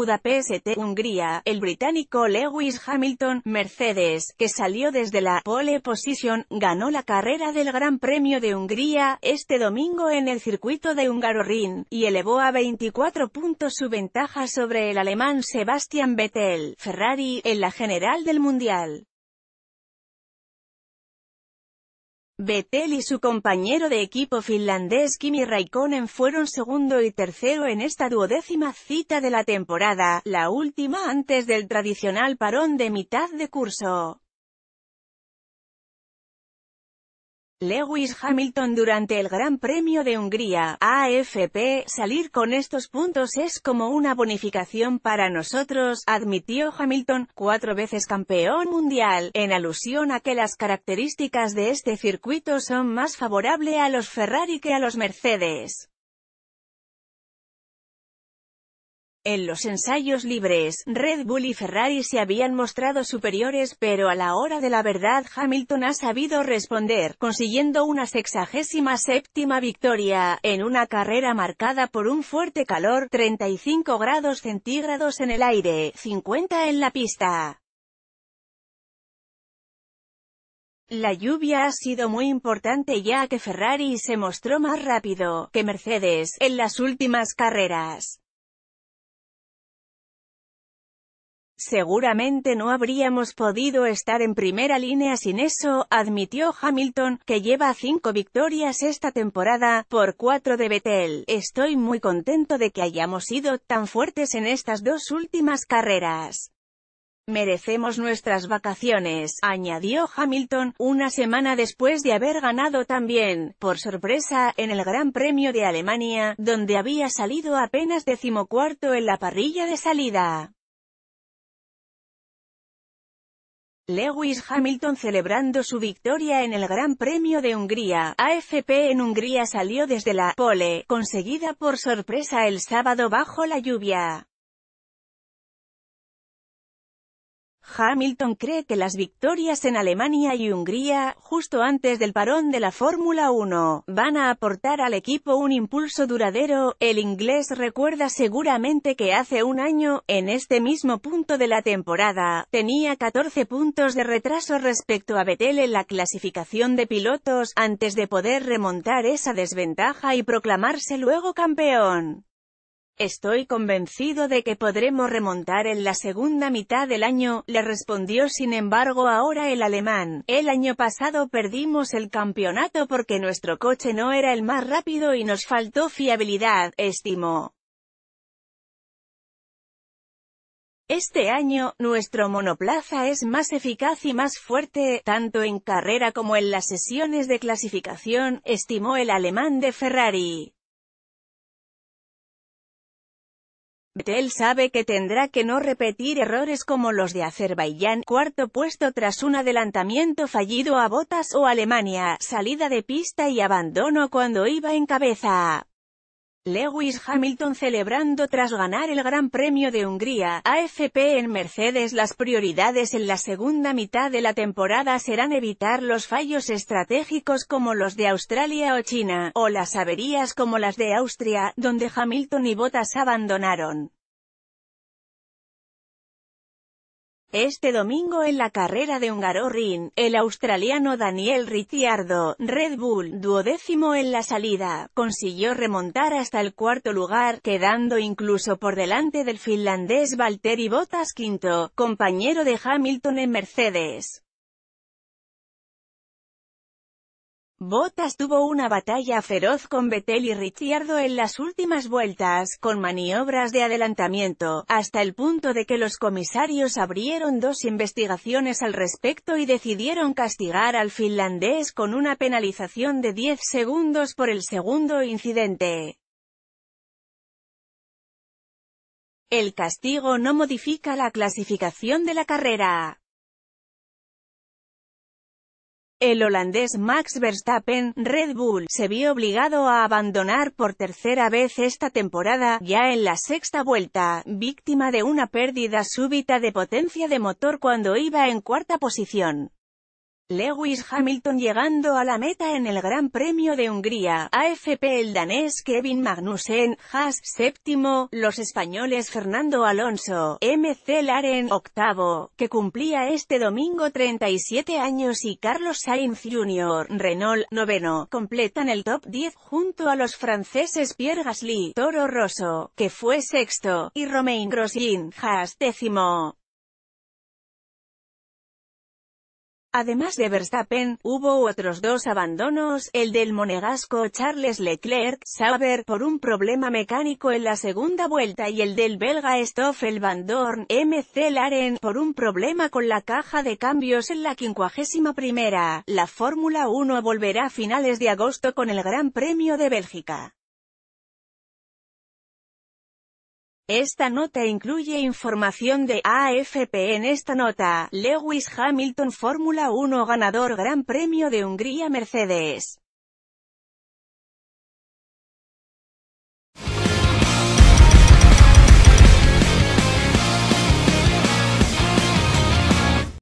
Budapest, Hungría, el británico Lewis Hamilton, Mercedes, que salió desde la pole position, ganó la carrera del Gran Premio de Hungría, este domingo en el circuito de Hungaroring, y elevó a 24 puntos su ventaja sobre el alemán Sebastian Vettel, Ferrari, en la general del Mundial. Vettel y su compañero de equipo finlandés Kimi Raikkonen fueron segundo y tercero en esta duodécima cita de la temporada, la última antes del tradicional parón de mitad de curso. Lewis Hamilton durante el Gran Premio de Hungría, AFP, salir con estos puntos es como una bonificación para nosotros, admitió Hamilton, cuatro veces campeón mundial, en alusión a que las características de este circuito son más favorables a los Ferrari que a los Mercedes. En los ensayos libres, Red Bull y Ferrari se habían mostrado superiores, pero a la hora de la verdad Hamilton ha sabido responder, consiguiendo una sexagésima séptima victoria, en una carrera marcada por un fuerte calor, 35 grados centígrados en el aire, 50 en la pista. La lluvia ha sido muy importante ya que Ferrari se mostró más rápido que Mercedes en las últimas carreras. Seguramente no habríamos podido estar en primera línea sin eso, admitió Hamilton, que lleva cinco victorias esta temporada, por cuatro de Vettel. Estoy muy contento de que hayamos sido tan fuertes en estas dos últimas carreras. Merecemos nuestras vacaciones, añadió Hamilton, una semana después de haber ganado también, por sorpresa, en el Gran Premio de Alemania, donde había salido apenas decimocuarto en la parrilla de salida. Lewis Hamilton celebrando su victoria en el Gran Premio de Hungría. AFP en Hungría salió desde la «pole», conseguida por sorpresa el sábado bajo la lluvia. Hamilton cree que las victorias en Alemania y Hungría, justo antes del parón de la Fórmula 1, van a aportar al equipo un impulso duradero. El inglés recuerda seguramente que hace un año, en este mismo punto de la temporada, tenía 14 puntos de retraso respecto a Vettel en la clasificación de pilotos, antes de poder remontar esa desventaja y proclamarse luego campeón. Estoy convencido de que podremos remontar en la segunda mitad del año, le respondió sin embargo ahora el alemán. El año pasado perdimos el campeonato porque nuestro coche no era el más rápido y nos faltó fiabilidad, estimó. Este año, nuestro monoplaza es más eficaz y más fuerte, tanto en carrera como en las sesiones de clasificación, estimó el alemán de Ferrari. Él sabe que tendrá que no repetir errores como los de Azerbaiyán, cuarto puesto tras un adelantamiento fallido a Botas o Alemania, salida de pista y abandono cuando iba en cabeza. Lewis Hamilton celebrando tras ganar el Gran Premio de Hungría, AFP en Mercedes Las prioridades en la segunda mitad de la temporada serán evitar los fallos estratégicos como los de Australia o China, o las averías como las de Austria, donde Hamilton y Bottas abandonaron. Este domingo en la carrera de Hungaroring, el australiano Daniel Ricciardo, Red Bull, duodécimo en la salida, consiguió remontar hasta el cuarto lugar, quedando incluso por delante del finlandés Valtteri Bottas quinto, compañero de Hamilton en Mercedes. Bottas tuvo una batalla feroz con Vettel y Ricciardo en las últimas vueltas, con maniobras de adelantamiento, hasta el punto de que los comisarios abrieron dos investigaciones al respecto y decidieron castigar al finlandés con una penalización de 10 segundos por el segundo incidente. El castigo no modifica la clasificación de la carrera. El holandés Max Verstappen, Red Bull, se vio obligado a abandonar por tercera vez esta temporada, ya en la sexta vuelta, víctima de una pérdida súbita de potencia de motor cuando iba en cuarta posición. Lewis Hamilton llegando a la meta en el Gran Premio de Hungría, AFP el danés Kevin Magnussen, Haas, séptimo, los españoles Fernando Alonso, MC Laren, octavo, que cumplía este domingo 37 años y Carlos Sainz Jr., Renault, noveno, completan el top 10 junto a los franceses Pierre Gasly, Toro Rosso, que fue sexto, y Romain Grosjean, Haas, décimo. Además de Verstappen, hubo otros dos abandonos, el del monegasco Charles Leclerc, Sauber, por un problema mecánico en la segunda vuelta y el del belga Stoffel Van Dorn, MC Laren, por un problema con la caja de cambios en la quincuagésima primera. La Fórmula 1 volverá a finales de agosto con el Gran Premio de Bélgica. Esta nota incluye información de AFP en esta nota, Lewis Hamilton Fórmula 1 ganador Gran Premio de Hungría Mercedes.